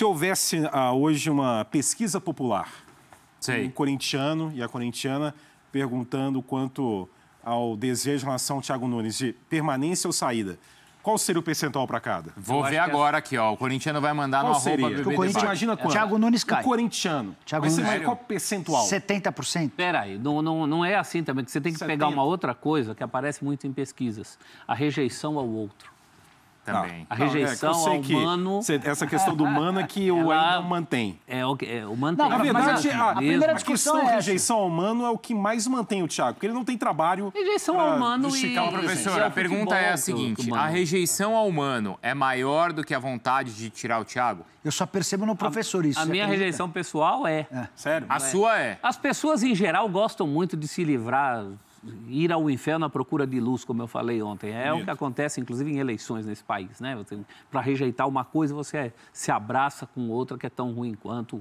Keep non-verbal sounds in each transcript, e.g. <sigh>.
Se houvesse ah, hoje uma pesquisa popular, um corintiano e a corintiana perguntando quanto ao desejo em relação ao Thiago Nunes de permanência ou saída, qual seria o percentual para cada? Vou ver é agora aqui, ó. O corintiano vai mandar Qual numa seria? roupa O corintiano imagina é. quanto? Thiago Nunes cai. O corintiano. Thiago Mas você Nunes. vai qual percentual? 70%? Peraí, não, não, não é assim também, que você tem que pegar uma outra coisa que aparece muito em pesquisas: a rejeição ao outro. Tá. também. A então, é, rejeição ao humano... essa questão do humano é que Ela... o ainda mantém. É, o, é, o mantém. Não, na verdade, a, a, primeira discussão a é questão é rejeição ao humano é o que mais mantém o Thiago, porque ele não tem trabalho Rejeição ao humano e... Então, professor, a pergunta é a seguinte, a rejeição ao humano é maior do que a vontade de tirar o Thiago? Eu só percebo no professor a, isso. A minha acredita? rejeição pessoal é. é. Sério? A é. sua é? As pessoas, em geral, gostam muito de se livrar ir ao inferno à procura de luz, como eu falei ontem. É o que acontece, inclusive, em eleições nesse país, né? Para rejeitar uma coisa, você é, se abraça com outra que é tão ruim quanto,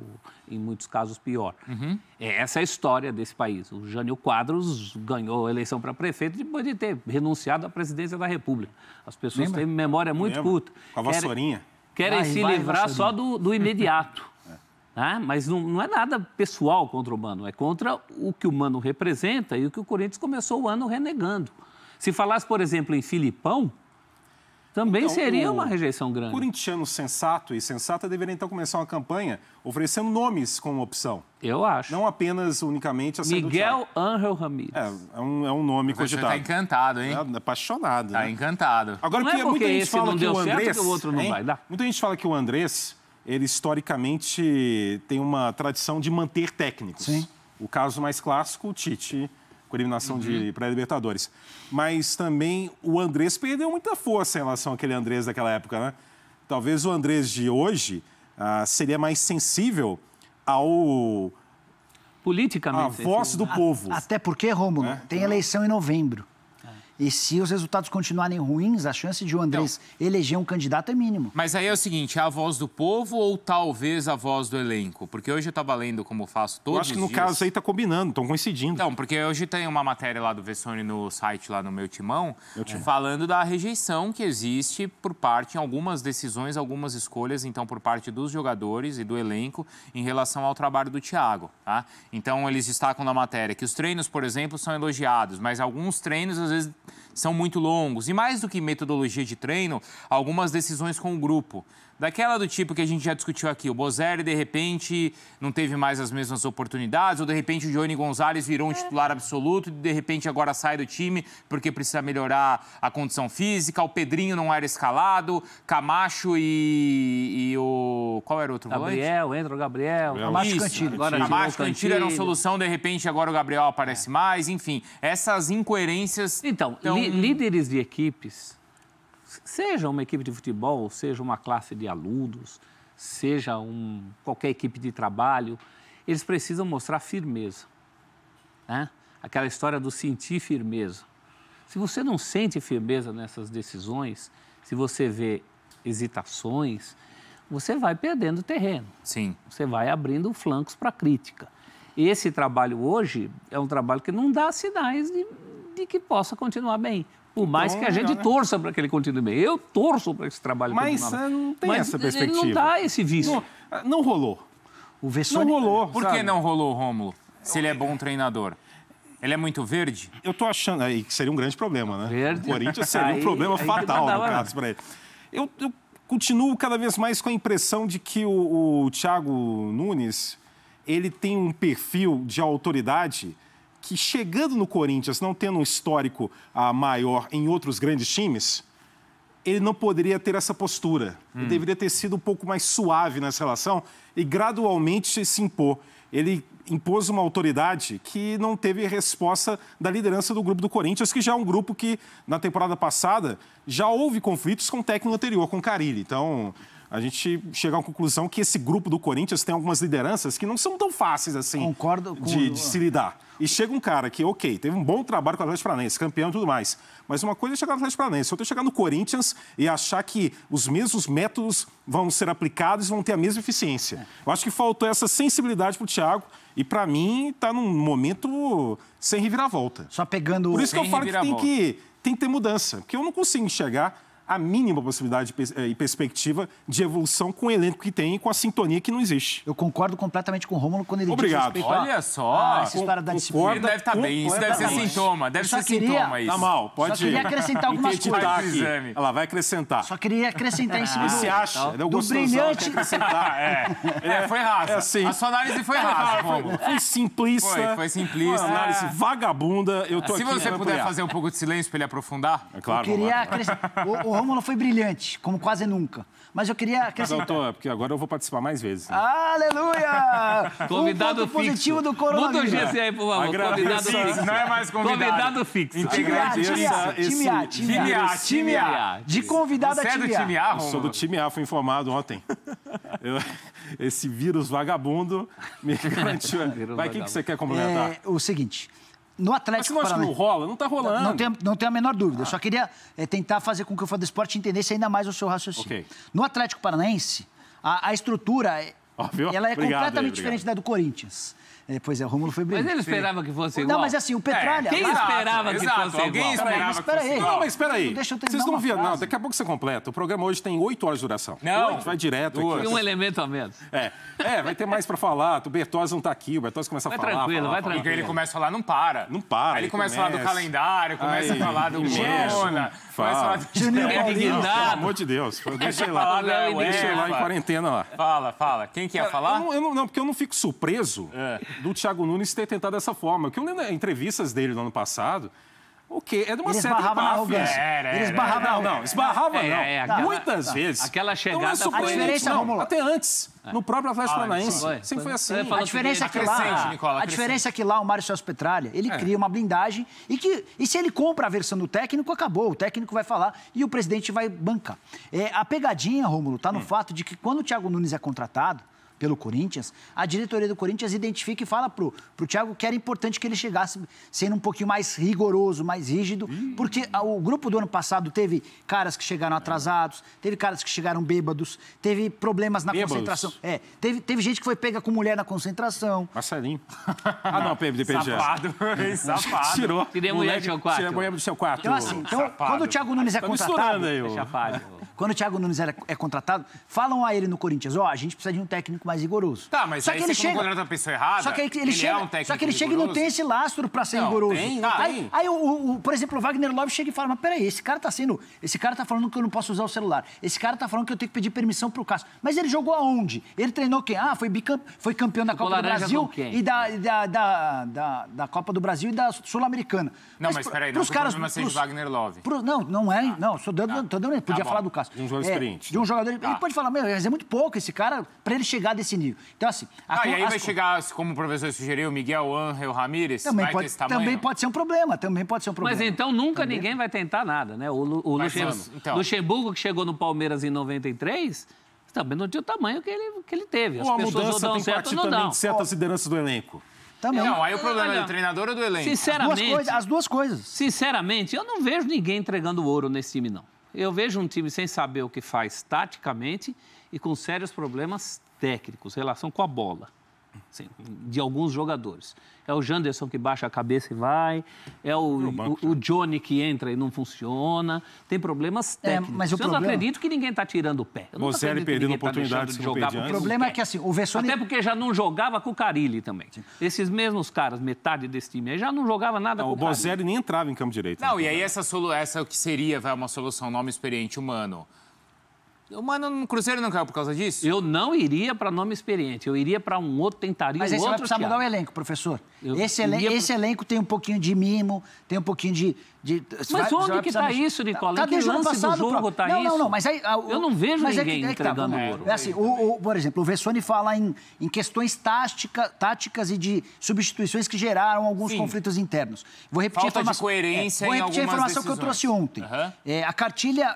em muitos casos, pior. Uhum. É, essa é a história desse país. O Jânio Quadros ganhou a eleição para prefeito depois de ter renunciado à presidência da República. As pessoas Lembra? têm memória muito Lembra? curta. Com a vassourinha. Querem, querem vai, se vai, livrar só do, do imediato. <laughs> Ah, mas não, não, é nada pessoal contra o Mano, é contra o que o Mano representa e o que o Corinthians começou o ano renegando. Se falasse, por exemplo, em Filipão, também então, seria uma rejeição grande. O corintiano sensato e sensata deveria então começar uma campanha oferecendo nomes como opção. Eu acho. Não apenas unicamente a Miguel Ángel Ramírez. É, é, um, é um nome Mas tá cogitado. Você está encantado, hein? É, apaixonado. Está né? encantado. Agora, não que é, é porque muita gente fala que o Andrés. Que o outro não hein? vai dar. Muita gente fala que o Andrés ele historicamente tem uma tradição de manter técnicos. Sim. O caso mais clássico, o Tite, com eliminação uhum. de pré-libertadores. Mas também o Andrés perdeu muita força em relação àquele Andrés daquela época, né? Talvez o Andrés de hoje ah, seria mais sensível ao politicamente a voz do povo. Até porque, Rômulo, é? tem eleição em novembro. E se os resultados continuarem ruins, a chance de o Andrés então, eleger um candidato é mínimo. Mas aí é o seguinte, é a voz do povo ou talvez a voz do elenco? Porque hoje eu estava lendo como faço todos eu acho que no dias. caso aí está combinando, estão coincidindo. Então, porque hoje tem uma matéria lá do Vessone no site, lá no Meu Timão, meu falando da rejeição que existe por parte, em algumas decisões, algumas escolhas, então, por parte dos jogadores e do elenco em relação ao trabalho do Thiago, tá? Então, eles destacam na matéria que os treinos, por exemplo, são elogiados, mas alguns treinos, às vezes, são muito longos. E mais do que metodologia de treino, algumas decisões com o grupo. Daquela do tipo que a gente já discutiu aqui, o Bozelli de repente não teve mais as mesmas oportunidades, ou de repente o Johnny Gonzalez virou um titular absoluto e de repente agora sai do time porque precisa melhorar a condição física, o Pedrinho não era escalado, Camacho e, e o. Qual era o outro Gabriel, volante? entra o Gabriel, Gabriel. Camacho Cantilho. Agora Camacho Cantilho era uma solução, de repente agora o Gabriel aparece é. mais, enfim, essas incoerências. Então, tão... líderes de equipes seja uma equipe de futebol, seja uma classe de alunos, seja um, qualquer equipe de trabalho, eles precisam mostrar firmeza. Né? Aquela história do sentir firmeza. Se você não sente firmeza nessas decisões, se você vê hesitações, você vai perdendo terreno. Sim. Você vai abrindo flancos para crítica. Esse trabalho hoje é um trabalho que não dá sinais de, de que possa continuar bem. Por mais então, que a então, gente né? torça para que ele continue bem. Eu torço para esse trabalho Mas continue. Eh, não tem Mas essa perspectiva. Ele não dá esse vício. Não, ah, não rolou. O Vessone... Não rolou. Por sabe? que não rolou, Rômulo? Se ele é bom treinador. Ele é muito verde? Eu tô achando. Aí seria um grande problema, né? Verde. O Corinthians seria aí, um problema fatal, no caso, para ele. Eu, eu, continuo cada vez mais com a impressão de que o, o Thiago Nunes ele tem um perfil de autoridade que chegando no Corinthians, não tendo um histórico ah, maior em outros grandes times, ele não poderia ter essa postura. Hum. Ele deveria ter sido um pouco mais suave nessa relação e gradualmente se impor. Ele impôs uma autoridade que não teve resposta da liderança do grupo do Corinthians, que já é um grupo que, na temporada passada, já houve conflitos com o técnico anterior, com o Carilli. Então, a gente chega à conclusão que esse grupo do Corinthians tem algumas lideranças que não são tão fáceis assim Concordo com... de, de se lidar. E chega um cara que, ok, teve um bom trabalho com o Atlético Paranense, campeão e tudo mais. Mas uma coisa é chegar no Atlético Paranaense, outra é chegar no Corinthians e achar que os mesmos métodos vão ser aplicados e vão ter a mesma eficiência. É. Eu acho que faltou essa sensibilidade para o Thiago e, para mim, está num momento sem reviravolta. Só pegando... Por isso que eu falo que tem que, tem que ter mudança, porque eu não consigo enxergar a mínima possibilidade eh, e perspectiva de evolução com o elenco que tem e com a sintonia que não existe. Eu concordo completamente com o Rômulo quando ele Obrigado. diz Obrigado. Olha só. Ah, essa da disciplina. Ele deve estar tá bem. Isso deve ser sintoma. Deve ser queria, sintoma isso. Tá mal. Pode Só queria acrescentar algumas coisas. Aqui. Ela vai acrescentar. Só queria acrescentar em cima do... se acha. Do, brilhante. É. é. Foi rasa. É assim. A sua análise foi é, rasa, Rômulo. Foi simplista. Foi, foi simplista. Uma análise vagabunda. Eu tô Se você puder fazer um pouco de silêncio para ele aprofundar. É claro. Eu queria acrescentar. Rômulo foi brilhante, como quase nunca. Mas eu queria acrescentar. Doutor, é porque agora eu vou participar mais vezes. Né? Aleluia! <laughs> Convidado um ponto fixo. positivo do coronavírus. Muda o GC aí, por favor. Agradeço, convidado fixo. Não é mais convidado. Convidado fixo. Time A, time A, time A, time A, De convidado Você a time A. é do time A, Sou do time A, fui informado ontem. <laughs> Eu, esse vírus vagabundo me <laughs> garantiu. Mas o que, que você quer complementar? É, o seguinte, no Atlético Mas você não acha que não rola? Não está rolando. Não, não, tenho, não tenho a menor dúvida. Ah. só queria é, tentar fazer com que o fã do esporte entendesse ainda mais o seu raciocínio. Okay. No Atlético Paranaense, a, a estrutura eh, e ela é obrigado, completamente aí, diferente da do Corinthians. É, pois é, o Rômulo foi brilhante. Mas ele esperava que fosse igual. Não, mas assim, o é, Petralha... É, quem esperava exato, que fosse igual? Alguém esperava mas, que fosse aí. igual. Não, mas espera aí. Deixa eu Vocês não viram, não. Daqui a pouco você completa. O programa hoje tem oito horas de duração. Não. vai direto. Duas. Aqui. um elemento a menos. É, é vai ter mais pra falar. O Bertozzi não tá aqui. O Bertozzi começa vai a falar. Tranquilo, falar, vai falar, tranquilo, então Ele começa a falar, não para. Não para. Aí ele começa, a falar do calendário, começa aí, a falar do Corona. Fala. Juninho Pelo amor de Deus. Deixa ele lá. Deixa ele lá em quarentena lá. Fala, fala. Quem que ia falar? Eu não, eu não, não, porque eu não fico surpreso é. do Thiago Nunes ter tentado dessa forma. Porque eu lembro entrevistas dele no ano passado, o quê? É de uma certa arrogância. É, era, era, Eles barravam Não, não, esbarrava é, não. É, aquela, é, Muitas tá. vezes. Aquela então, chegada... Não é surpreendente, não. Até antes, é. no próprio Atlético ah, Paranaense. sempre foi assim. A diferença, é que lá, a diferença que lá o Mário Celso Petralha, ele é. cria uma blindagem e que... E se ele compra a versão do técnico, acabou. O técnico vai falar e o presidente vai bancar. a pegadinha, Rômulo, está no hum. fato de que quando o Thiago Nunes é contratado, pelo Corinthians, a diretoria do Corinthians identifica e fala pro, pro Thiago que era importante que ele chegasse sendo um pouquinho mais rigoroso, mais rígido, hum. porque o grupo do ano passado teve caras que chegaram atrasados, teve caras que chegaram bêbados, teve problemas na bêbados. concentração. É, teve, teve gente que foi pega com mulher na concentração. Marcelinho. ah, não, PMDPG. Safado, <laughs> safado. Tirou. Tirei a mulher do seu quarto. Tirei a mulher do seu quarto. Então, assim, então, quando o Thiago Nunes é tá contratado... Aí, quando o Thiago Nunes era, é contratado, falam a ele no Corinthians, ó, oh, a gente precisa de um técnico mais rigoroso. Tá, mas só que ele chega, contrata a pessoa errada, só que ele, ele é chega, é um técnico Só que ele rigoroso. chega e não tem esse lastro para ser não, rigoroso. Tem, não, aí, tem. aí o, o, por exemplo, o Wagner Love chega e fala, mas peraí, esse cara tá sendo, esse cara tá falando que eu não posso usar o celular, esse cara tá falando que eu tenho que pedir permissão pro Cássio. Mas ele jogou aonde? Ele treinou quem? Ah, foi, bicamp, foi campeão da Copa do Brasil e da, da, da, da, da Copa do Brasil e da Sul-Americana. Não, mas, mas peraí, não, pros não caras, assim pros, Wagner Love. não, não é, tá. não, só dando, tá. tô dando, tá podia falar do Cássio. De um jogador é, experiente. De um jogador. Tá. Ele pode falar, meu, mas é muito pouco esse cara para ele chegar desse nível. Então, assim. ah, e aí as... vai chegar, assim, como o professor sugeriu, Miguel Angel Ramírez? Também, vai pode, também pode ser um problema. Também pode ser um problema. Mas então nunca também. ninguém vai tentar nada, né? O, o, o Luxemburgo, então. Luxemburgo, que chegou no Palmeiras em 93, também não tinha o tamanho que ele, que ele teve. As Uma pessoas mudança não dão tem certo, parte não dão. de certas lideranças do elenco. Também. Não, aí o ah, problema Olha, é do treinador ou do elenco? Sinceramente. As duas, coisas, as duas coisas. Sinceramente, eu não vejo ninguém entregando ouro nesse time, não. Eu vejo um time sem saber o que faz taticamente e com sérios problemas técnicos, relação com a bola de alguns jogadores. É o Janderson que baixa a cabeça e vai, é o, é o, o, né? Johnny que entra e não funciona. Tem problemas técnicos. É, mas o eu problema... não acredito que ninguém está tirando o pé. perdeu perdendo tá oportunidade tá de jogar. O problema é que assim, o Vessone... Até porque já não jogava com o Carilli também. Sim. Esses mesmos caras, metade desse time aí, já não jogava nada não, com o Carilli. O Bozelli nem entrava em campo direito. Não, né? não e aí essa, solu... essa que seria vai, uma solução, nome experiente humano... Mas Mano no Cruzeiro não caiu por causa disso? Eu não iria para nome experiente, eu iria para um outro, tentaria Mas um aí outro. Mas você vai precisar mudar o elenco, professor. esse, iria... esse elenco tem um pouquinho de mimo, tem um pouquinho de. de... Mas vai, onde que está precisar... Tá isso, Nicola? Tá, tá que lance passado, do jogo está isso? Não, não, mas aí. A, o... Eu não vejo mas é ninguém é que, tá, entregando é, ouro. É assim, o, o, por exemplo, o Vessone fala em, em questões táticas e de substituições que geraram alguns Sim. conflitos internos. Vou repetir Falta a informação. De coerência é, vou repetir a informação decisões. que eu trouxe ontem. Uhum. É, a cartilha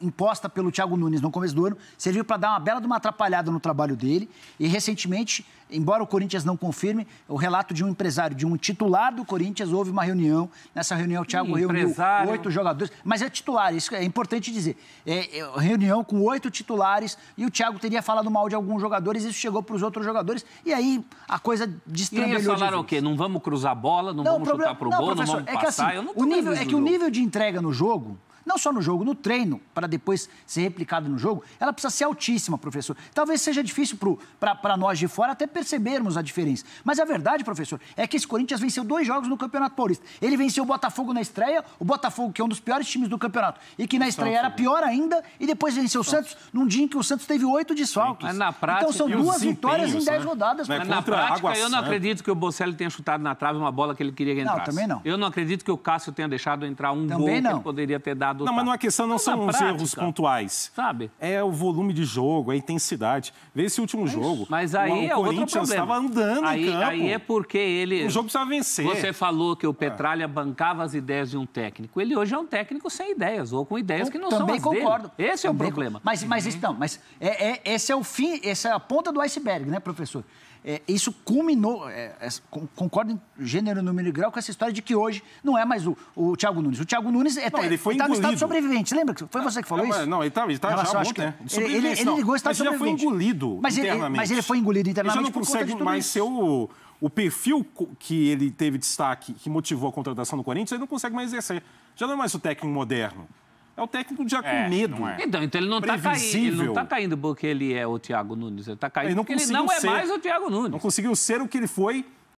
imposta pelo Thiago Nunes no começo do ano, serviu para dar uma bela de uma atrapalhada no trabalho dele. E recentemente, embora o Corinthians não confirme, o relato de um empresário, de um titular do Corinthians, houve uma reunião. Nessa reunião, o Thiago reuniu empresário. oito jogadores, mas é titular, isso é importante dizer. É, é, reunião com oito titulares e o Thiago teria falado mal de alguns jogadores, isso chegou para os outros jogadores e aí a coisa destrambelhou. E eles falaram de o quê? Não vamos cruzar bola, não, não vamos problema, chutar pro não, gol, não vamos é assim, passar. Assim, eu não o nível, é que o nível de entrega no jogo não só no jogo, no treino, para depois ser replicado no jogo, ela precisa ser altíssima, professor. Talvez seja difícil para nós de fora até percebermos a diferença. Mas a verdade, professor, é que esse Corinthians venceu dois jogos no Campeonato Paulista. Ele venceu o Botafogo na estreia, o Botafogo, que é um dos piores times do campeonato, e que na estreia era pior ainda, e depois venceu o Santos num dia em que o Santos teve oito desfalques. Mas na prática, então são duas vitórias em dez né? rodadas. Mas na prática, eu não acredito que o Bocelli tenha chutado na trave uma bola que ele queria que entrasse. Não, também não. Eu não acredito que o Cássio tenha deixado entrar um também gol não. que ele poderia ter dado adotar. Não, mas tá não, é questão não mas são os erros pontuais. Sabe? É o volume de jogo, é a intensidade. Vê esse último jogo. Mas aí o, é o Corinthians estava andando aí, em campo. Aí é porque ele... O jogo precisava vencer. Você falou que o é. Petralha é. bancava as ideias de um técnico. Ele hoje é um técnico sem ideias, ou com ideias Eu que não são as Também concordo. Dele. Esse é o problema. Mas, mas, uhum. então, mas é, é, esse é o fim, essa é a ponta do iceberg, né, professor? É, isso culminou, é, é, concordo em gênero, número e grau, com essa história de que hoje não é mais o, o Thiago Nunes. O Thiago Nunes é, não, tá, ele foi engolido. Tá no estado sobrevivente. Lembra que foi você que falou não, isso? Não, ele está ele tá já há muito né? Ele, ele, ele estado mas sobrevivente. Ele já foi engolido mas internamente. Ele, mas ele foi engolido internamente. Ele já não consegue mais ser o o perfil que ele teve destaque, que motivou a contratação do Corinthians, ele não consegue mais exercer. Já não é mais o técnico moderno. É o técnico já com medo. É. Então, então ele não está caindo. não tá caindo porque ele é o Thiago Nunes. Ele está caindo ele porque ele não é ser, mais o Thiago Nunes. Não conseguiu ser o que ele foi